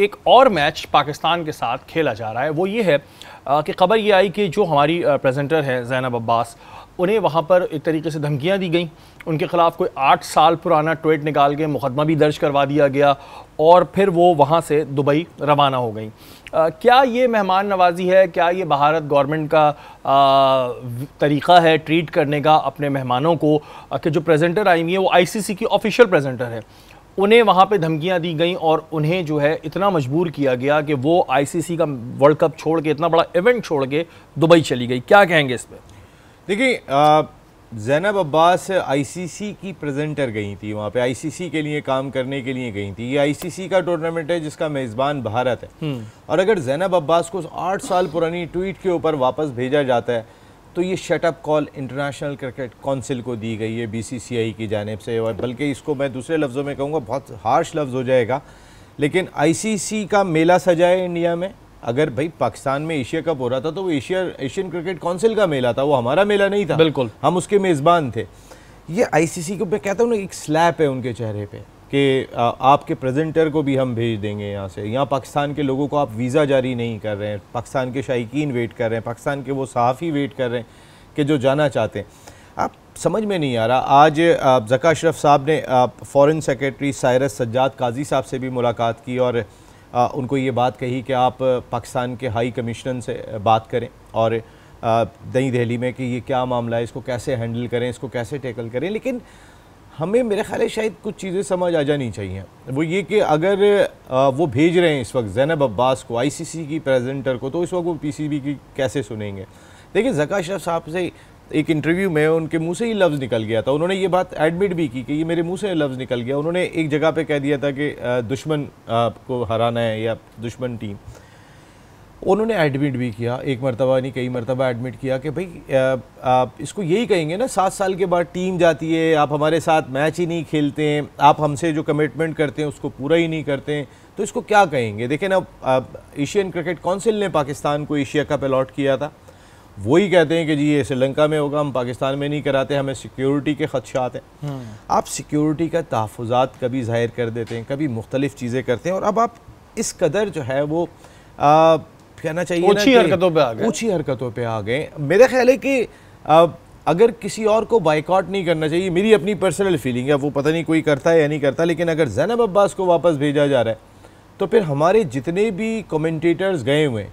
एक और मैच पाकिस्तान के साथ खेला जा रहा है वो ये है कि खबर ये आई कि जो हमारी प्रेजेंटर है जैनब अब्बास उन्हें वहाँ पर एक तरीके से धमकियाँ दी गई उनके ख़िलाफ़ कोई आठ साल पुराना ट्वीट निकाल के मुकदमा भी दर्ज करवा दिया गया और फिर वो वहाँ से दुबई रवाना हो गई क्या ये मेहमान नवाजी है क्या ये भारत गवर्नमेंट का आ, तरीक़ा है ट्रीट करने का अपने मेहमानों को कि जो प्रेजेंटर आई हुई है वो आईसीसी की ऑफिशियल प्रेजेंटर है उन्हें वहाँ पे धमकियाँ दी गई और उन्हें जो है इतना मजबूर किया गया कि वो आईसीसी का वर्ल्ड कप छोड़ के इतना बड़ा इवेंट छोड़ के दुबई चली गई क्या कहेंगे इस पर देखिए जैनब अब्बास आईसीसी की प्रेजेंटर गई थी वहाँ पे आईसीसी के लिए काम करने के लिए गई थी ये आईसीसी का टूर्नामेंट है जिसका मेज़बान भारत है हम्म। और अगर जैनब अब्बास को आठ साल पुरानी ट्वीट के ऊपर वापस भेजा जाता है तो ये shut up call International Cricket Council को दी गई है बीसीसीआई की जानब से और बल्कि इसको मैं दूसरे लफ्ज़ों में कहूँगा बहुत हार्श लफ्ज़ हो जाएगा लेकिन आईसीसी का मेला सजा है इंडिया में अगर भाई पाकिस्तान में एशिया कप हो रहा था तो वो एशिया एशियन क्रिकेट काउंसिल का मेला था वो हमारा मेला नहीं था बिल्कुल हम उसके मेज़बान थे ये सी को मैं कहता हूँ ना एक स्लैप है उनके चेहरे पर कि आपके प्रेजेंटर को भी हम भेज देंगे यहाँ से यहाँ पाकिस्तान के लोगों को आप वीज़ा जारी नहीं कर रहे हैं पाकिस्तान के शायकीन वेट कर रहे हैं पाकिस्तान के वो सहाफ़ी वेट कर रहे हैं कि जो जाना चाहते हैं आप समझ में नहीं आ रहा आज जका अशरफ साहब ने फॉरेन सेक्रेटरी सायरस सज्जाद काजी साहब से भी मुलाकात की और आ, उनको ये बात कही कि आप पाकिस्तान के हाई कमिश्नर से बात करें और नई दहली में कि ये क्या मामला है इसको कैसे हैंडल करें इसको कैसे टेकल करें लेकिन हमें मेरे ख्याल शायद कुछ चीज़ें समझ आ जानी चाहिए वो ये कि अगर वो भेज रहे हैं इस वक्त जैनब अब्बास को आईसीसी की प्रेजेंटर को तो इस वक्त वो पीसीबी की कैसे सुनेंगे देखिए जका शरफ साहब से एक इंटरव्यू में उनके मुंह से ही लफ्ज़ निकल गया था उन्होंने ये बात एडमिट भी की कि ये मेरे मुंह से लफ्ज़ निकल गया उन्होंने एक जगह पे कह दिया था कि दुश्मन को हराना है या दुश्मन टीम उन्होंने एडमिट भी किया एक मरतबा नहीं कई मरतबा एडमिट किया कि भाई आप इसको यही कहेंगे ना सात साल के बाद टीम जाती है आप हमारे साथ मैच ही नहीं खेलते हैं आप हमसे जो कमिटमेंट करते हैं उसको पूरा ही नहीं करते हैं तो इसको क्या कहेंगे देखें ना एशियन क्रिकेट काउंसिल ने पाकिस्तान को एशिया कप अलॉट किया था वही कहते हैं कि जी ये श्रीलंका में होगा हम पाकिस्तान में नहीं कराते हमें सिक्योरिटी के खदशात हैं हम्म। आप सिक्योरिटी का तहफात कभी जाहिर कर देते हैं कभी मुख्तलिफ़ चीज़ें करते हैं और अब आप इस कदर जो है वो कहना चाहिए ऊंची हरकतों पे आ गए ऊंची हरकतों पे आ गए मेरा ख्याल है कि अगर किसी और को बाइकआउट नहीं करना चाहिए मेरी अपनी पर्सनल फीलिंग है वो पता नहीं कोई करता है या नहीं करता लेकिन अगर जैनब अब्बास को वापस भेजा जा रहा है तो फिर हमारे जितने भी कमेंटेटर्स गए हुए हैं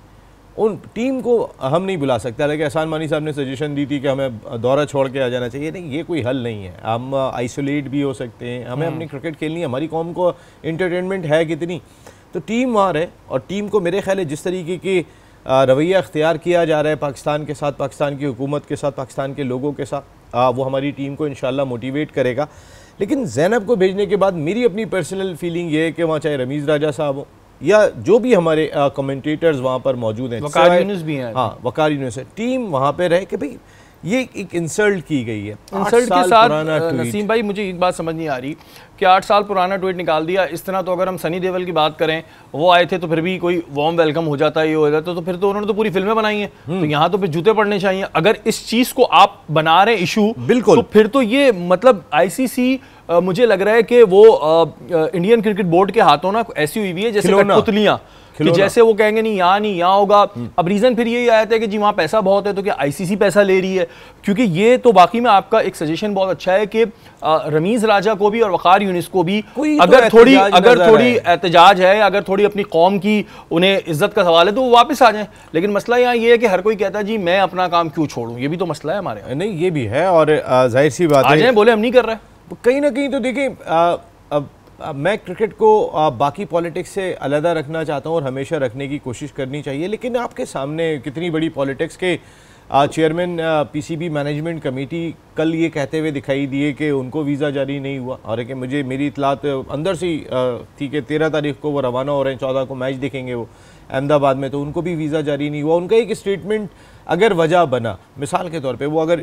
उन टीम को हम नहीं बुला सकते हालांकि एहसान मानी साहब ने सजेशन दी थी कि हमें दौरा छोड़ के आ जाना चाहिए नहीं ये कोई हल नहीं है हम आइसोलेट uh, भी हो सकते हैं हमें हम्म। अपनी क्रिकेट खेलनी है हमारी कौम को इंटरटेनमेंट है कितनी तो टीम वहाँ रहे और टीम को मेरे ख्याल है जिस तरीके की रवैया अख्तियार किया जा रहा है पाकिस्तान के साथ पाकिस्तान की हुकूमत के साथ पाकिस्तान के लोगों के साथ आ, वो हमारी टीम को इन मोटिवेट करेगा लेकिन जैनब को भेजने के बाद मेरी अपनी पर्सनल फीलिंग ये है कि वहाँ चाहे रमीज़ राजा साहब हो या जो भी हमारे कमेंटेटर्स वहाँ पर मौजूद हैं वकार यूनुस भी हैं हाँ वकार न्यूज़ है टीम वहाँ पर रहे कि भाई ये एक इंसल्ट की गई है इंसल्ट के साथ नसीम भाई मुझे एक बात समझ नहीं आ रही कि आठ साल पुराना ट्वीट निकाल दिया इस तरह तो अगर हम सनी देवल की बात करें वो आए थे तो फिर भी कोई वार्म वेलकम हो जाता ये हो जाता तो फिर तो उन्होंने तो पूरी फिल्में बनाई हैं हम्म। तो यहाँ तो फिर जूते पड़ने चाहिए अगर इस चीज़ को आप बना रहे इशू बिल्कुल तो फिर तो ये मतलब आईसीसी मुझे लग रहा है कि वो इंडियन क्रिकेट बोर्ड के हाथों ना ऐसी हुई हुई है जैसे पुतलियाँ कि जैसे वो कहेंगे नहीं यहाँ नहीं यहाँ होगा अब रीज़न फिर यही आया था कि जी वहाँ पैसा बहुत है तो क्या आईसीसी पैसा ले रही है क्योंकि ये तो बाकी में आपका एक सजेशन बहुत अच्छा है कि रमीज़ राजा को भी और वक़ार यूनिस को भी अगर तो थोड़ी अगर थोड़ी एहतजाज है अगर थोड़ी अपनी कौम की उन्हें इज्जत का सवाल है तो वो वापस आ जाए लेकिन मसला यहाँ ये है कि हर कोई कहता है जी मैं अपना काम क्यों छोड़ू ये भी तो मसला है हमारे नहीं ये भी है और जाहिर सी बात है बोले हम नहीं कर रहे कहीं ना कहीं तो देखिए मैं क्रिकेट को बाकी पॉलिटिक्स से अलहदा रखना चाहता हूँ और हमेशा रखने की कोशिश करनी चाहिए लेकिन आपके सामने कितनी बड़ी पॉलिटिक्स के चेयरमैन पीसीबी मैनेजमेंट कमेटी कल ये कहते हुए दिखाई दिए कि उनको वीज़ा जारी नहीं हुआ और कि मुझे मेरी इतलात अंदर से थी कि तेरह तारीख को वो रवाना हो रहे हैं चौदह को मैच देखेंगे वो अहमदाबाद में तो उनको भी वीज़ा जारी नहीं हुआ उनका एक स्टेटमेंट अगर वजह बना मिसाल के तौर पे वो अगर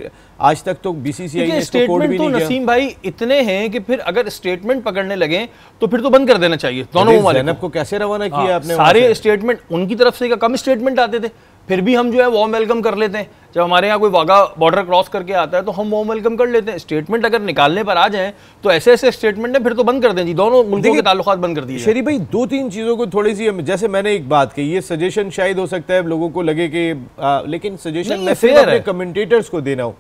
आज तक तो बीसीसीआई ने इसको कोड भी तो नहीं नसीम भाई इतने हैं कि फिर अगर स्टेटमेंट पकड़ने लगे तो फिर तो बंद कर देना चाहिए दोनों जैनब को कैसे रवाना किया हाँ, आपने सारे स्टेटमेंट उनकी तरफ से कम स्टेटमेंट आते थे फिर भी हम जो है वॉम वेलकम कर लेते हैं जब हमारे यहाँ कोई वागा बॉर्डर क्रॉस करके आता है तो हम वॉम वेलकम कर लेते हैं स्टेटमेंट अगर निकालने पर आ जाएं तो ऐसे ऐसे स्टेटमेंट ने फिर तो बंद कर दें जी दोनों मुल्कों के ताल्लुक बंद कर दिए शरीफ भाई दो तीन चीज़ों को थोड़ी सी जैसे मैंने एक बात कही ये सजेशन शायद हो सकता है लोगों को लगे कि लेकिन सजेशन मैं कमेंटेटर्स को देना हो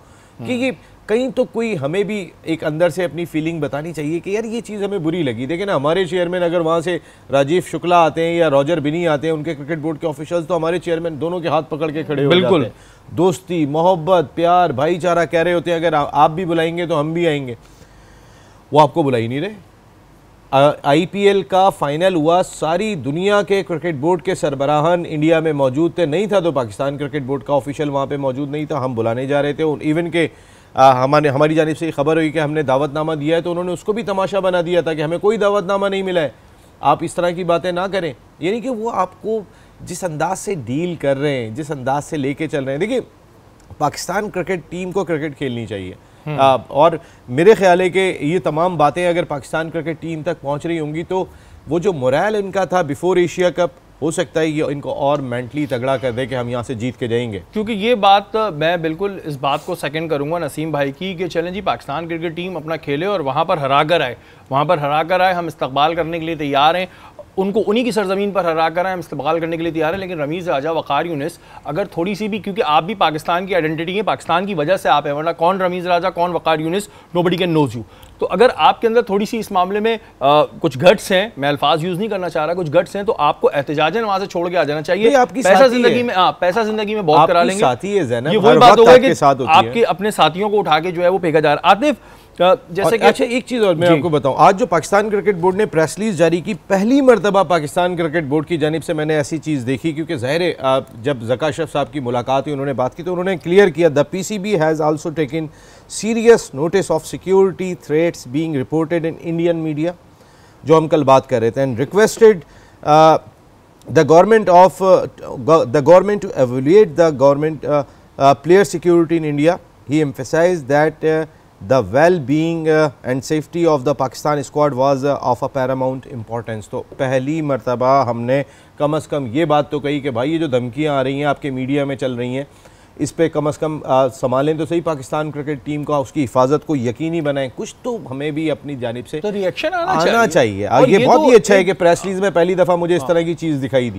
कि हम्म। कहीं तो कोई हमें भी एक अंदर से अपनी फीलिंग बतानी चाहिए कि यार ये चीज़ हमें बुरी लगी देखिए ना हमारे चेयरमैन अगर वहाँ से राजीव शुक्ला आते हैं या रॉजर बिनी आते हैं उनके क्रिकेट बोर्ड के ऑफिशियल्स तो हमारे चेयरमैन दोनों के हाथ पकड़ के खड़े हो बिल्कुल दोस्ती मोहब्बत प्यार भाईचारा कह रहे होते हैं अगर आप भी बुलाएंगे तो हम भी आएंगे वो आपको बुला ही नहीं रहे आईपीएल का फाइनल हुआ सारी दुनिया के क्रिकेट बोर्ड के सरबराहन इंडिया में मौजूद थे नहीं था तो पाकिस्तान क्रिकेट बोर्ड का ऑफिशियल वहाँ पे मौजूद नहीं था हम बुलाने जा रहे थे इवन के हमारे हमारी जानब से खबर हुई कि हमने दावतनामा दिया है तो उन्होंने उसको भी तमाशा बना दिया था कि हमें कोई दावतनामा नहीं मिला है आप इस तरह की बातें ना करें यानी कि वो आपको जिस अंदाज से डील कर रहे हैं जिस अंदाज से लेके चल रहे हैं देखिए पाकिस्तान क्रिकेट टीम को क्रिकेट खेलनी चाहिए हम्म। आ, और मेरे ख्याल है कि ये तमाम बातें अगर पाकिस्तान क्रिकेट टीम तक पहुंच रही होंगी तो वो जो मोरल इनका था बिफोर एशिया कप हो सकता है ये इनको और मेंटली तगड़ा कर दे कि हम यहाँ से जीत के जाएंगे क्योंकि ये बात मैं बिल्कुल इस बात को सेकंड करूँगा नसीम भाई की कि चलें जी पाकिस्तान क्रिकेट टीम अपना खेले और वहाँ पर हरा कर आए वहाँ पर हरा कर आए हम इस्तबाल करने के लिए तैयार हैं उनको उन्हीं की सरजमीन पर हरा कर हम इस्तेमाल करने के लिए तैयार है लेकिन रमीज़ राजा वक़ार यूनिस अगर थोड़ी सी भी क्योंकि आप भी पाकिस्तान की आइडेंटिटी है पाकिस्तान की वजह से आप हैं वरना कौन रमीज़ राजा कौन Waqar Younis nobody can knows you तो अगर आपके अंदर थोड़ी सी इस मामले में आ, कुछ घट्स हैं मैं अल्फाज यूज़ नहीं करना चाह रहा कुछ घट्स हैं तो आपको एहतजाजन वहाँ से छोड़ के आ जाना चाहिए आपकी पैसा जिंदगी में आ, हाँ, पैसा जिंदगी में बहुत करा लेंगे साथी है ये वही बात होगा कि आपके अपने साथियों को उठा के जो है वो फेंका जा रहा आतिफ तो जैसे कि अच्छा एक चीज़ और मैं आपको बताऊं आज जो पाकिस्तान क्रिकेट बोर्ड ने प्रेस रिलीज जारी की पहली मरतबा पाकिस्तान क्रिकेट बोर्ड की जानब से मैंने ऐसी चीज़ देखी क्योंकि ज़ाहिर जब जका शफ साहब की मुलाकात हुई उन्होंने बात की तो उन्होंने क्लियर किया the P C B has also taken serious notice of security threats being reported in Indian media जो हम कल बात कर रहे थे and requested the government of the government to government the government player security in India he emphasize that the well being and safety of the Pakistan squad was of a paramount importance तो पहली मरतबा हमने कम अज़ कम ये बात तो कही कि भाई ये जो धमकियाँ आ रही हैं आपके मीडिया में चल रही हैं इस पर कम अज़ कम संभालें तो सही पाकिस्तान क्रिकेट टीम का उसकी हिफाजत को यकीनी बनाएं कुछ तो हमें भी अपनी जानब से तो रिएक्शन आना, आना चाहिए, चाहिए। ये, ये बहुत तो ही अच्छा है कि प्रेस रिलीज में पहली दफ़ा मुझे इस हाँ। तरह की चीज़ दिखाई दी